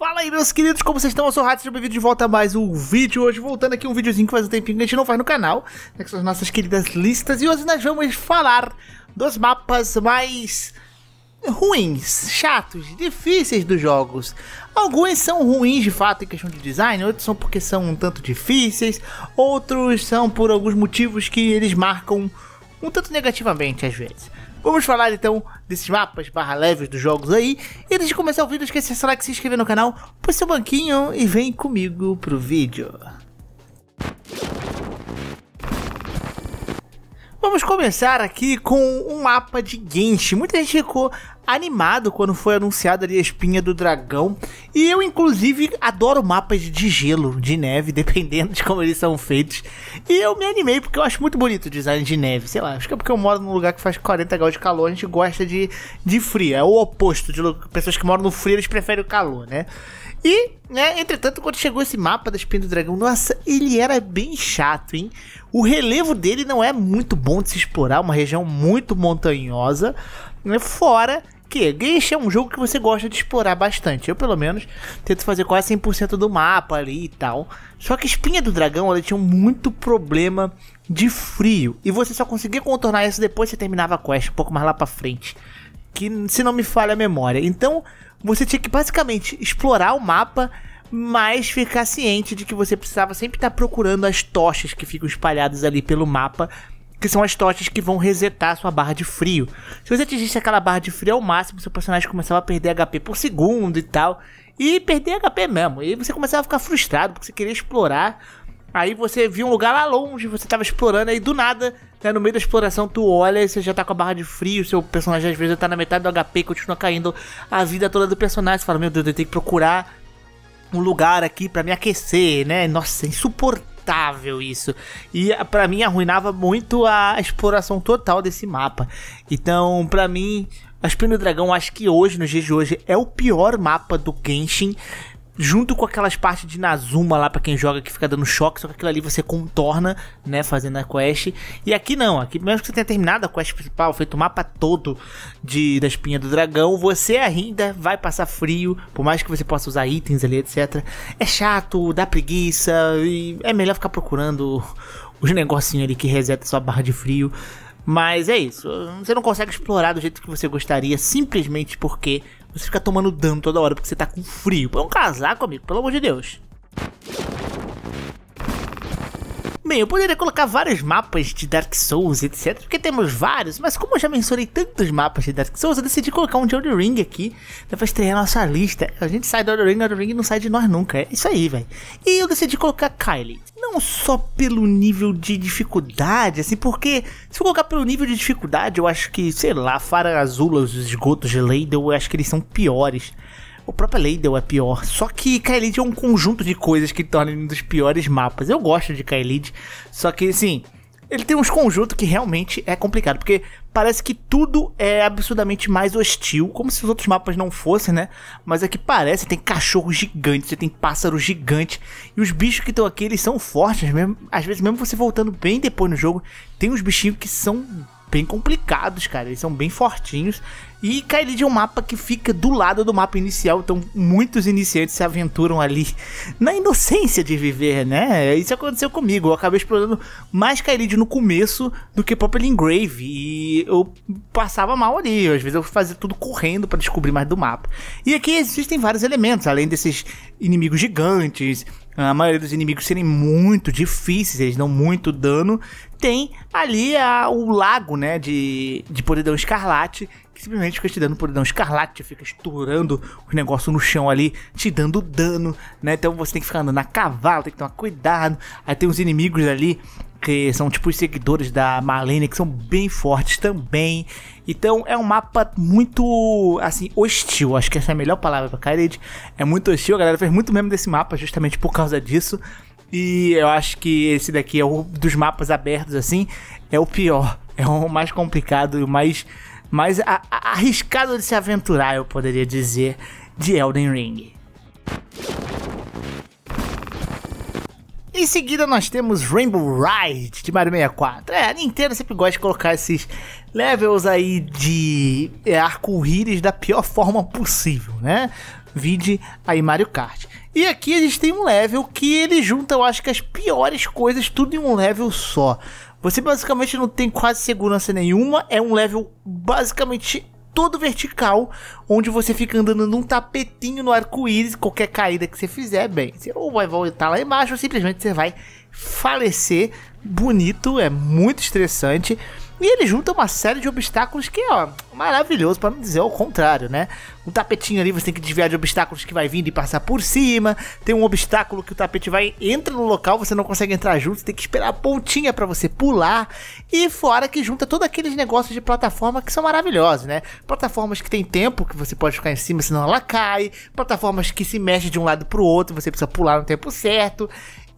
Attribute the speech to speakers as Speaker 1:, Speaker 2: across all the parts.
Speaker 1: Fala aí, meus queridos, como vocês estão? Eu sou o Rato, sejam bem-vindos de volta a mais um vídeo. Hoje, voltando aqui um videozinho que faz um tempinho que a gente não faz no canal, né, que são as nossas queridas listas. E hoje nós vamos falar dos mapas mais ruins, chatos, difíceis dos jogos. Alguns são ruins de fato em questão de design, outros são porque são um tanto difíceis, outros são por alguns motivos que eles marcam um tanto negativamente às vezes. Vamos falar então desses mapas barra leves dos jogos aí. E antes de começar o vídeo, esqueça será que se inscrever no canal, põe seu banquinho e vem comigo pro vídeo. Vamos começar aqui com um mapa de Genshin. Muita gente ficou animado quando foi anunciada ali a espinha do dragão. E eu, inclusive, adoro mapas de gelo, de neve, dependendo de como eles são feitos. E eu me animei porque eu acho muito bonito o design de neve. Sei lá, acho que é porque eu moro num lugar que faz 40 graus de calor, a gente gosta de, de frio. É o oposto de pessoas que moram no frio, eles preferem o calor, né? E, né, entretanto, quando chegou esse mapa da Espinha do Dragão, nossa, ele era bem chato, hein? O relevo dele não é muito bom de se explorar, é uma região muito montanhosa, né, fora que Geisha é um jogo que você gosta de explorar bastante. Eu, pelo menos, tento fazer quase 100% do mapa ali e tal. Só que Espinha do Dragão, ela tinha muito problema de frio. E você só conseguia contornar isso depois que terminava a quest, um pouco mais lá pra frente. Que, se não me falha a memória. Então, você tinha que basicamente explorar o mapa, mas ficar ciente de que você precisava sempre estar procurando as tochas que ficam espalhadas ali pelo mapa que são as tochas que vão resetar sua barra de frio. Se você atingisse aquela barra de frio ao máximo, seu personagem começava a perder HP por segundo e tal, e perder HP mesmo. E você começava a ficar frustrado porque você queria explorar. Aí você viu um lugar lá longe, você estava explorando, aí do nada, né, no meio da exploração, tu olha e você já tá com a barra de frio, seu personagem às vezes tá na metade do HP e continua caindo a vida toda do personagem. Você fala, meu Deus, eu tenho que procurar um lugar aqui para me aquecer, né? Nossa, é insuportável insuportável isso. E ah, para mim arruinava muito a exploração total desse mapa. Então, para mim, a Espinho do Dragão, acho que hoje, nos dias de hoje, é o pior mapa do Genshin junto com aquelas partes de Nazuma lá para quem joga que fica dando choque, só que aquilo ali você contorna, né, fazendo a quest. E aqui não, aqui mesmo que você tenha terminado a quest principal, feito o mapa todo de da espinha do dragão, você ainda vai passar frio, por mais que você possa usar itens ali, etc. É chato, dá preguiça e é melhor ficar procurando os negocinhos ali que reseta sua barra de frio. Mas é isso. Você não consegue explorar do jeito que você gostaria, simplesmente porque você fica tomando dano toda hora porque você tá com frio. É um casaco, amigo, pelo amor de Deus. Bem, eu poderia colocar vários mapas de Dark Souls, etc, porque temos vários, mas como eu já mencionei tantos mapas de Dark Souls, eu decidi colocar um de Elden Ring aqui, pra estrear nossa lista. A gente sai do Elden Ring, Elden Ring não sai de nós nunca, é isso aí, velho. E eu decidi colocar Kylie, não só pelo nível de dificuldade, assim, porque se eu colocar pelo nível de dificuldade, eu acho que, sei lá, Fara Azula, os esgotos de Leida, eu acho que eles são piores. O próprio Leidel é pior. Só que Kaelid é um conjunto de coisas que torna ele um dos piores mapas. Eu gosto de Kaelid, só que assim, ele tem uns conjuntos que realmente é complicado, porque parece que tudo é absurdamente mais hostil, como se os outros mapas não fossem, né? Mas é que parece, tem cachorro gigante, você tem pássaro gigante, e os bichos que estão aqui, eles são fortes mesmo. Às vezes mesmo você voltando bem depois no jogo, tem uns bichinhos que são bem complicados, cara. Eles são bem fortinhos. E Kaelid é um mapa que fica do lado do mapa inicial, então muitos iniciantes se aventuram ali na inocência de viver, né? Isso aconteceu comigo, eu acabei explorando mais Kaelid no começo do que Poplin Grave, e eu passava mal ali, às vezes eu fazia tudo correndo para descobrir mais do mapa. E aqui existem vários elementos, além desses inimigos gigantes, a maioria dos inimigos serem muito difíceis, eles dão muito dano, tem ali a, o lago, né, de, de poderão escarlate, que simplesmente fica te dando poderão escarlate, fica estourando o negócio no chão ali, te dando dano, né, então você tem que ficar andando a cavalo, tem que tomar cuidado, aí tem uns inimigos ali que são tipo os seguidores da Marlene, que são bem fortes também. Então é um mapa muito, assim, hostil. Acho que essa é a melhor palavra pra Kyrie. É muito hostil, a galera fez muito meme desse mapa justamente por causa disso. E eu acho que esse daqui é um dos mapas abertos, assim, é o pior. É o mais complicado e o mais, mais a, a, arriscado de se aventurar, eu poderia dizer, de Elden Ring. Em seguida, nós temos Rainbow Ride de Mario 64. É, a Nintendo sempre gosta de colocar esses levels aí de é, arco-íris da pior forma possível, né? Vide aí Mario Kart. E aqui a gente tem um level que ele junta, eu acho que as piores coisas, tudo em um level só. Você basicamente não tem quase segurança nenhuma, é um level basicamente todo vertical, onde você fica andando num tapetinho no arco-íris, qualquer caída que você fizer, bem, você ou vai voltar lá embaixo, ou simplesmente você vai falecer. Bonito, é muito estressante. E ele junta uma série de obstáculos que é maravilhoso, para não dizer o contrário, né? O tapetinho ali você tem que desviar de obstáculos que vai vindo e passar por cima. Tem um obstáculo que o tapete vai entra no local, você não consegue entrar junto, você tem que esperar a pontinha para você pular. E fora que junta todos aqueles negócios de plataforma que são maravilhosos, né? Plataformas que tem tempo que você pode ficar em cima, senão ela cai. Plataformas que se mexe de um lado pro outro, você precisa pular no tempo certo.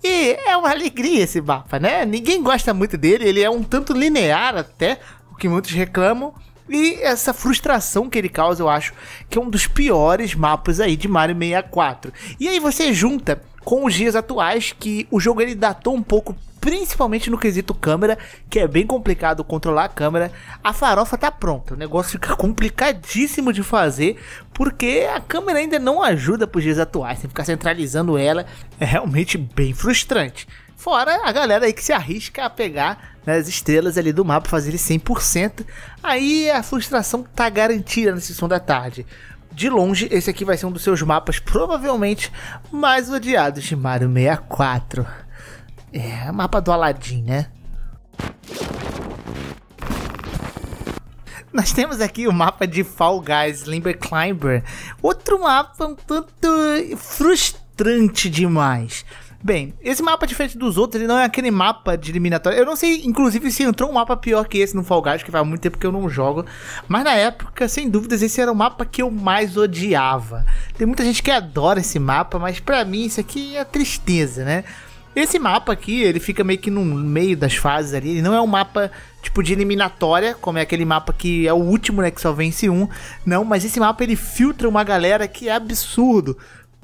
Speaker 1: E é uma alegria esse mapa, né? Ninguém gosta muito dele, ele é um tanto linear até, o que muitos reclamam. E essa frustração que ele causa, eu acho que é um dos piores mapas aí de Mario 64. E aí você junta com os dias atuais que o jogo ele datou um pouco principalmente no quesito câmera, que é bem complicado controlar a câmera, a farofa tá pronta. O negócio fica complicadíssimo de fazer, porque a câmera ainda não ajuda pros dias atuais, tem que ficar centralizando ela, é realmente bem frustrante. Fora a galera aí que se arrisca a pegar nas estrelas ali do mapa, fazer ele 100%, aí a frustração tá garantida nesse sessão da tarde. De longe, esse aqui vai ser um dos seus mapas provavelmente mais odiados de Mario 64. É, mapa do Aladdin, né? Nós temos aqui o mapa de Fall Guys Limber Climber. Outro mapa um tanto frustrante demais. Bem, esse mapa diferente dos outros, ele não é aquele mapa de eliminatória. Eu não sei, inclusive, se entrou um mapa pior que esse no Fall Guys, que faz muito tempo que eu não jogo. Mas na época, sem dúvidas, esse era o mapa que eu mais odiava. Tem muita gente que adora esse mapa, mas para mim isso aqui é tristeza, né? Esse mapa aqui, ele fica meio que no meio das fases ali. Ele não é um mapa tipo de eliminatória, como é aquele mapa que é o último, né? Que só vence um. Não, mas esse mapa ele filtra uma galera que é absurdo.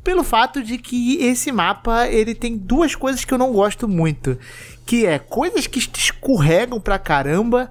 Speaker 1: Pelo fato de que esse mapa ele tem duas coisas que eu não gosto muito. Que é coisas que escorregam pra caramba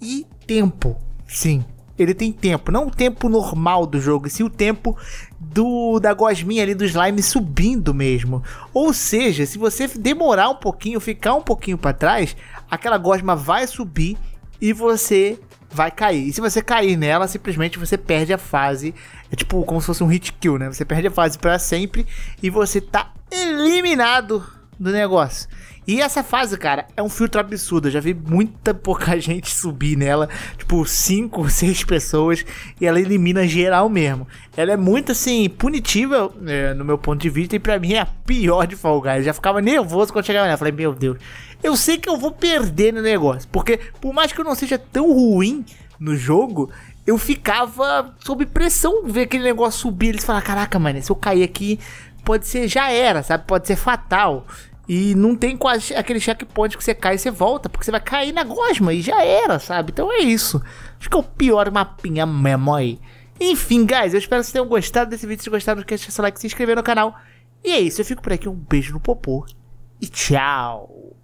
Speaker 1: e tempo. Sim, ele tem tempo, não o tempo normal do jogo, e sim o tempo do da gosminha ali do slime subindo mesmo. Ou seja, se você demorar um pouquinho, ficar um pouquinho para trás, aquela gosma vai subir e você vai cair. E se você cair nela, simplesmente você perde a fase. É tipo como se fosse um hit kill, né? Você perde a fase para sempre e você tá eliminado do negócio. E essa fase, cara, é um filtro absurdo. Eu já vi muita pouca gente subir nela, tipo 5, 6 pessoas, e ela elimina geral mesmo. Ela é muito assim, punitiva é, no meu ponto de vista, e pra mim é a pior de Fall Guys. Eu já ficava nervoso quando chegava nela. Falei, meu Deus, eu sei que eu vou perder no negócio, porque por mais que eu não seja tão ruim no jogo, eu ficava sob pressão ver aquele negócio subir. Eles falaram: Caraca, mano, se eu cair aqui, pode ser já era, sabe? Pode ser fatal. E não tem quase aquele checkpoint que você cai e você volta, porque você vai cair na gosma e já era, sabe? Então é isso. Acho que é o pior mapinha mesmo aí. Enfim, guys, eu espero que vocês tenham gostado desse vídeo. Se gostaram, não esqueça de deixar seu like, se inscrever no canal. E é isso, eu fico por aqui. Um beijo no popô e tchau!